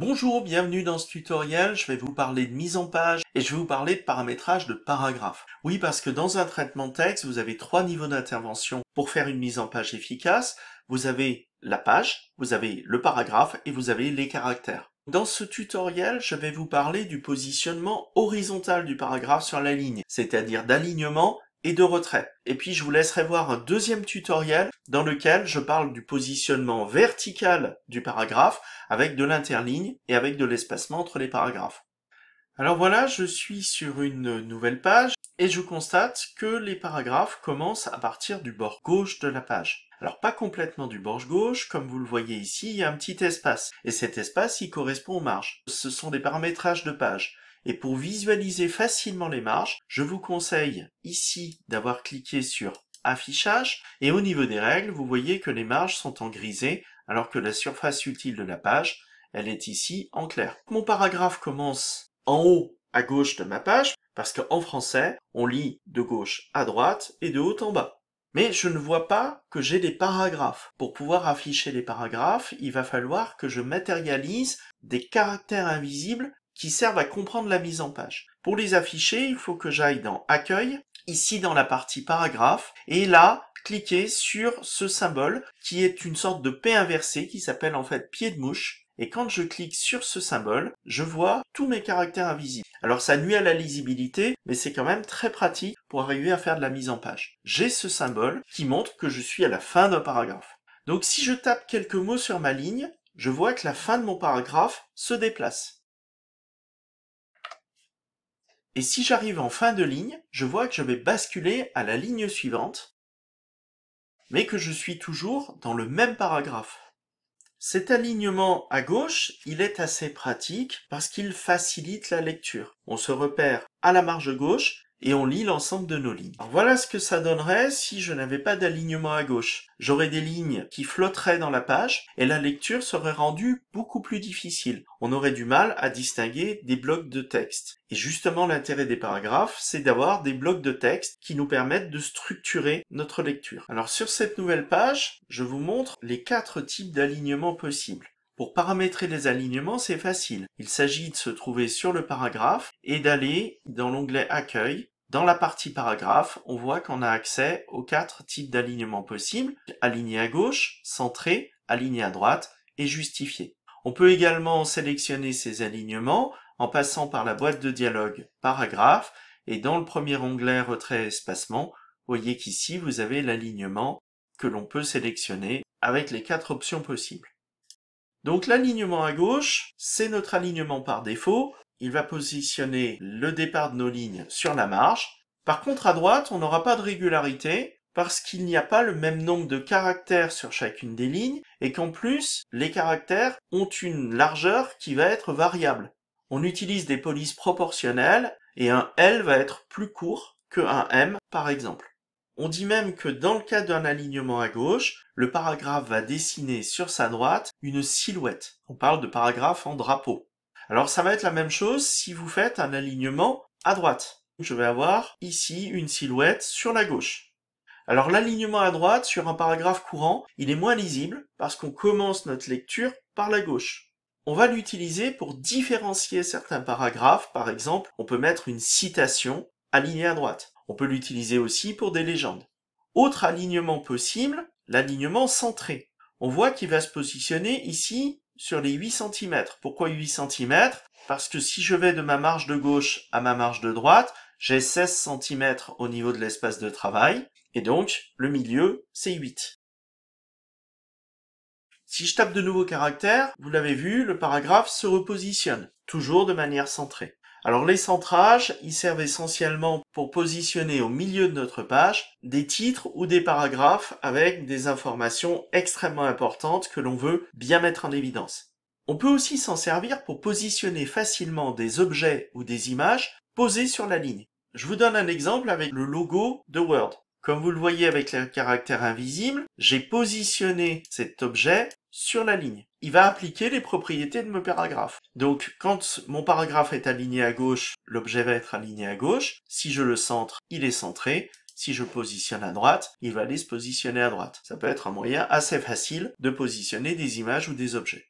Bonjour, bienvenue dans ce tutoriel, je vais vous parler de mise en page et je vais vous parler de paramétrage de paragraphe. Oui, parce que dans un traitement texte, vous avez trois niveaux d'intervention pour faire une mise en page efficace. Vous avez la page, vous avez le paragraphe et vous avez les caractères. Dans ce tutoriel, je vais vous parler du positionnement horizontal du paragraphe sur la ligne, c'est-à-dire d'alignement et de retrait. Et puis je vous laisserai voir un deuxième tutoriel dans lequel je parle du positionnement vertical du paragraphe avec de l'interligne et avec de l'espacement entre les paragraphes. Alors voilà, je suis sur une nouvelle page et je constate que les paragraphes commencent à partir du bord gauche de la page. Alors pas complètement du bord gauche, comme vous le voyez ici, il y a un petit espace. Et cet espace, il correspond aux marges. Ce sont des paramétrages de page. Et pour visualiser facilement les marges, je vous conseille ici d'avoir cliqué sur affichage et au niveau des règles, vous voyez que les marges sont en grisé alors que la surface utile de la page, elle est ici en clair. Mon paragraphe commence en haut à gauche de ma page parce qu'en français, on lit de gauche à droite et de haut en bas. Mais je ne vois pas que j'ai des paragraphes. Pour pouvoir afficher les paragraphes, il va falloir que je matérialise des caractères invisibles qui servent à comprendre la mise en page. Pour les afficher, il faut que j'aille dans Accueil, ici dans la partie paragraphe, et là, cliquer sur ce symbole qui est une sorte de P inversé qui s'appelle en fait pied de mouche. Et quand je clique sur ce symbole, je vois tous mes caractères invisibles. Alors ça nuit à la lisibilité, mais c'est quand même très pratique pour arriver à faire de la mise en page. J'ai ce symbole qui montre que je suis à la fin d'un paragraphe. Donc si je tape quelques mots sur ma ligne, je vois que la fin de mon paragraphe se déplace. Et si j'arrive en fin de ligne, je vois que je vais basculer à la ligne suivante, mais que je suis toujours dans le même paragraphe. Cet alignement à gauche, il est assez pratique parce qu'il facilite la lecture. On se repère à la marge gauche et on lit l'ensemble de nos lignes. Alors voilà ce que ça donnerait si je n'avais pas d'alignement à gauche. J'aurais des lignes qui flotteraient dans la page et la lecture serait rendue beaucoup plus difficile. On aurait du mal à distinguer des blocs de texte. Et justement l'intérêt des paragraphes, c'est d'avoir des blocs de texte qui nous permettent de structurer notre lecture. Alors sur cette nouvelle page, je vous montre les quatre types d'alignement possibles. Pour paramétrer les alignements, c'est facile. Il s'agit de se trouver sur le paragraphe et d'aller dans l'onglet Accueil dans la partie paragraphe, on voit qu'on a accès aux quatre types d'alignement possibles, aligné à gauche, centré, aligné à droite et justifié. On peut également sélectionner ces alignements en passant par la boîte de dialogue paragraphe et dans le premier onglet retrait espacement, voyez qu'ici vous avez l'alignement que l'on peut sélectionner avec les quatre options possibles. Donc l'alignement à gauche, c'est notre alignement par défaut. Il va positionner le départ de nos lignes sur la marge. Par contre, à droite, on n'aura pas de régularité parce qu'il n'y a pas le même nombre de caractères sur chacune des lignes et qu'en plus, les caractères ont une largeur qui va être variable. On utilise des polices proportionnelles et un L va être plus court que un M, par exemple. On dit même que dans le cas d'un alignement à gauche, le paragraphe va dessiner sur sa droite une silhouette. On parle de paragraphe en drapeau. Alors ça va être la même chose si vous faites un alignement à droite. Je vais avoir ici une silhouette sur la gauche. Alors l'alignement à droite sur un paragraphe courant, il est moins lisible parce qu'on commence notre lecture par la gauche. On va l'utiliser pour différencier certains paragraphes. Par exemple, on peut mettre une citation alignée à droite. On peut l'utiliser aussi pour des légendes. Autre alignement possible, l'alignement centré. On voit qu'il va se positionner ici sur les 8 cm. Pourquoi 8 cm Parce que si je vais de ma marge de gauche à ma marge de droite, j'ai 16 cm au niveau de l'espace de travail, et donc le milieu, c'est 8. Si je tape de nouveaux caractères, vous l'avez vu, le paragraphe se repositionne, toujours de manière centrée. Alors les centrages, ils servent essentiellement pour positionner au milieu de notre page des titres ou des paragraphes avec des informations extrêmement importantes que l'on veut bien mettre en évidence. On peut aussi s'en servir pour positionner facilement des objets ou des images posées sur la ligne. Je vous donne un exemple avec le logo de Word. Comme vous le voyez avec les caractères invisible, j'ai positionné cet objet sur la ligne. Il va appliquer les propriétés de mon paragraphe. Donc, quand mon paragraphe est aligné à gauche, l'objet va être aligné à gauche. Si je le centre, il est centré. Si je positionne à droite, il va aller se positionner à droite. Ça peut être un moyen assez facile de positionner des images ou des objets.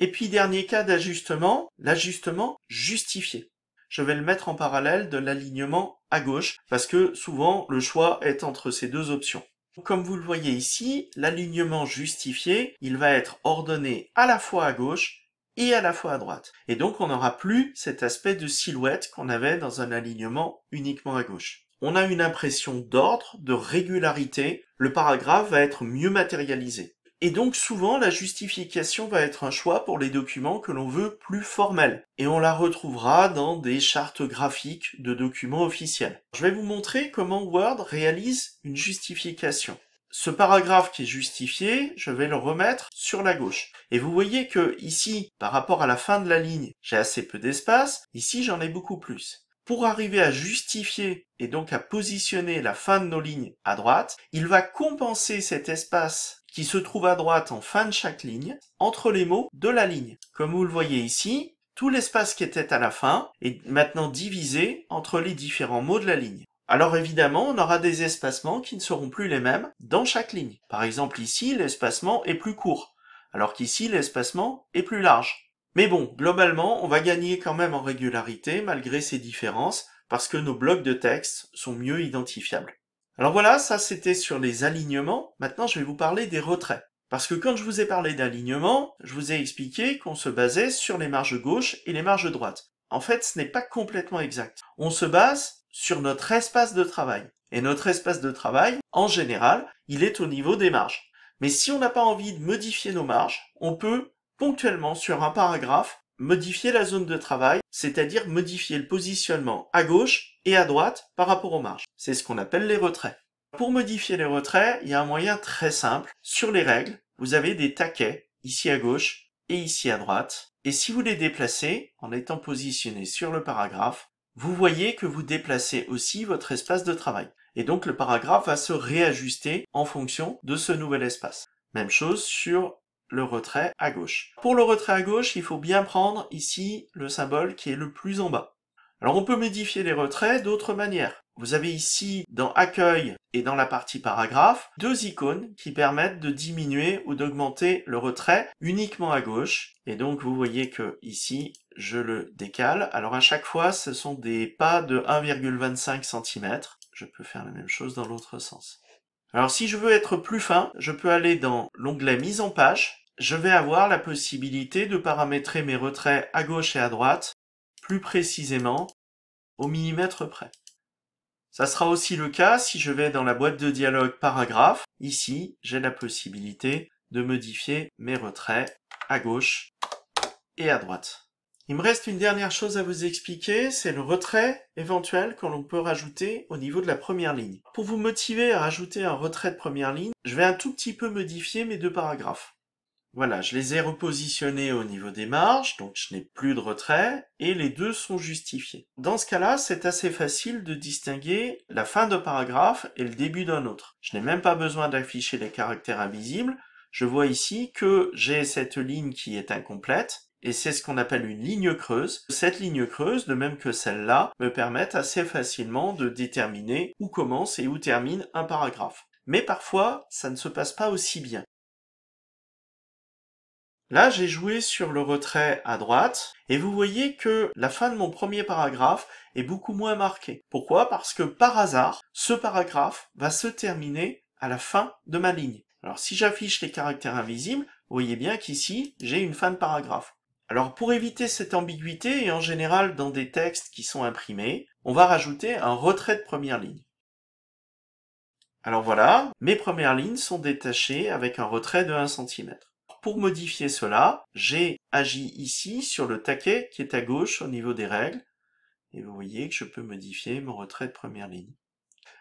Et puis, dernier cas d'ajustement, l'ajustement justifié. Je vais le mettre en parallèle de l'alignement à gauche, parce que souvent le choix est entre ces deux options. Comme vous le voyez ici, l'alignement justifié, il va être ordonné à la fois à gauche et à la fois à droite. Et donc on n'aura plus cet aspect de silhouette qu'on avait dans un alignement uniquement à gauche. On a une impression d'ordre, de régularité, le paragraphe va être mieux matérialisé. Et donc souvent la justification va être un choix pour les documents que l'on veut plus formels. Et on la retrouvera dans des chartes graphiques de documents officiels. Je vais vous montrer comment Word réalise une justification. Ce paragraphe qui est justifié, je vais le remettre sur la gauche. Et vous voyez que ici, par rapport à la fin de la ligne, j'ai assez peu d'espace. Ici, j'en ai beaucoup plus pour arriver à justifier et donc à positionner la fin de nos lignes à droite, il va compenser cet espace qui se trouve à droite en fin de chaque ligne entre les mots de la ligne. Comme vous le voyez ici, tout l'espace qui était à la fin est maintenant divisé entre les différents mots de la ligne. Alors évidemment, on aura des espacements qui ne seront plus les mêmes dans chaque ligne. Par exemple ici, l'espacement est plus court, alors qu'ici, l'espacement est plus large. Mais bon, globalement, on va gagner quand même en régularité malgré ces différences parce que nos blocs de texte sont mieux identifiables. Alors voilà, ça c'était sur les alignements. Maintenant, je vais vous parler des retraits. Parce que quand je vous ai parlé d'alignement, je vous ai expliqué qu'on se basait sur les marges gauche et les marges droite. En fait, ce n'est pas complètement exact. On se base sur notre espace de travail. Et notre espace de travail, en général, il est au niveau des marges. Mais si on n'a pas envie de modifier nos marges, on peut ponctuellement sur un paragraphe, modifier la zone de travail, c'est-à-dire modifier le positionnement à gauche et à droite par rapport aux marges. C'est ce qu'on appelle les retraits. Pour modifier les retraits, il y a un moyen très simple. Sur les règles, vous avez des taquets, ici à gauche et ici à droite. Et si vous les déplacez, en étant positionné sur le paragraphe, vous voyez que vous déplacez aussi votre espace de travail. Et donc le paragraphe va se réajuster en fonction de ce nouvel espace. Même chose sur le retrait à gauche. Pour le retrait à gauche, il faut bien prendre ici le symbole qui est le plus en bas. Alors on peut modifier les retraits d'autres manières. Vous avez ici dans Accueil et dans la partie paragraphe deux icônes qui permettent de diminuer ou d'augmenter le retrait uniquement à gauche. Et donc vous voyez que ici je le décale. Alors à chaque fois ce sont des pas de 1,25 cm. Je peux faire la même chose dans l'autre sens. Alors si je veux être plus fin, je peux aller dans l'onglet mise en page. Je vais avoir la possibilité de paramétrer mes retraits à gauche et à droite, plus précisément, au millimètre près. Ça sera aussi le cas si je vais dans la boîte de dialogue paragraphe. Ici, j'ai la possibilité de modifier mes retraits à gauche et à droite. Il me reste une dernière chose à vous expliquer, c'est le retrait éventuel que l'on peut rajouter au niveau de la première ligne. Pour vous motiver à rajouter un retrait de première ligne, je vais un tout petit peu modifier mes deux paragraphes. Voilà, je les ai repositionnés au niveau des marges, donc je n'ai plus de retrait, et les deux sont justifiés. Dans ce cas-là, c'est assez facile de distinguer la fin d'un paragraphe et le début d'un autre. Je n'ai même pas besoin d'afficher les caractères invisibles, je vois ici que j'ai cette ligne qui est incomplète, et c'est ce qu'on appelle une ligne creuse. Cette ligne creuse, de même que celle-là, me permet assez facilement de déterminer où commence et où termine un paragraphe. Mais parfois, ça ne se passe pas aussi bien. Là, j'ai joué sur le retrait à droite, et vous voyez que la fin de mon premier paragraphe est beaucoup moins marquée. Pourquoi Parce que par hasard, ce paragraphe va se terminer à la fin de ma ligne. Alors si j'affiche les caractères invisibles, vous voyez bien qu'ici, j'ai une fin de paragraphe. Alors pour éviter cette ambiguïté, et en général dans des textes qui sont imprimés, on va rajouter un retrait de première ligne. Alors voilà, mes premières lignes sont détachées avec un retrait de 1 cm. Pour modifier cela, j'ai agi ici sur le taquet qui est à gauche au niveau des règles, et vous voyez que je peux modifier mon retrait de première ligne.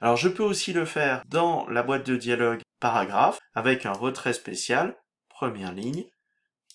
Alors je peux aussi le faire dans la boîte de dialogue paragraphe avec un retrait spécial, première ligne,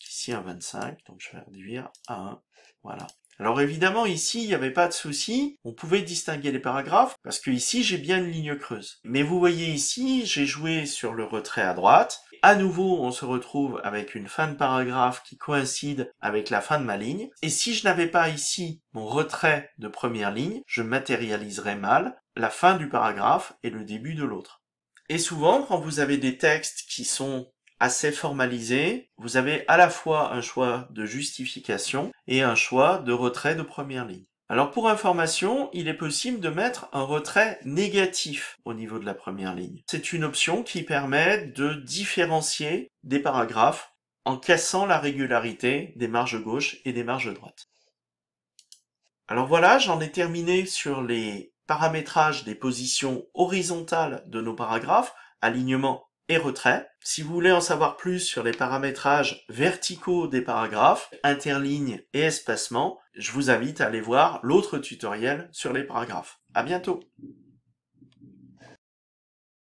ici un 25, donc je vais réduire à 1. Voilà. Alors évidemment, ici, il n'y avait pas de souci, on pouvait distinguer les paragraphes, parce que ici, j'ai bien une ligne creuse. Mais vous voyez ici, j'ai joué sur le retrait à droite. À nouveau, on se retrouve avec une fin de paragraphe qui coïncide avec la fin de ma ligne. Et si je n'avais pas ici mon retrait de première ligne, je matérialiserais mal la fin du paragraphe et le début de l'autre. Et souvent, quand vous avez des textes qui sont assez formalisé, vous avez à la fois un choix de justification et un choix de retrait de première ligne. Alors pour information, il est possible de mettre un retrait négatif au niveau de la première ligne. C'est une option qui permet de différencier des paragraphes en cassant la régularité des marges gauche et des marges droite. Alors voilà, j'en ai terminé sur les paramétrages des positions horizontales de nos paragraphes, alignement retrait. Si vous voulez en savoir plus sur les paramétrages verticaux des paragraphes, interlignes et espacement, je vous invite à aller voir l'autre tutoriel sur les paragraphes. À bientôt!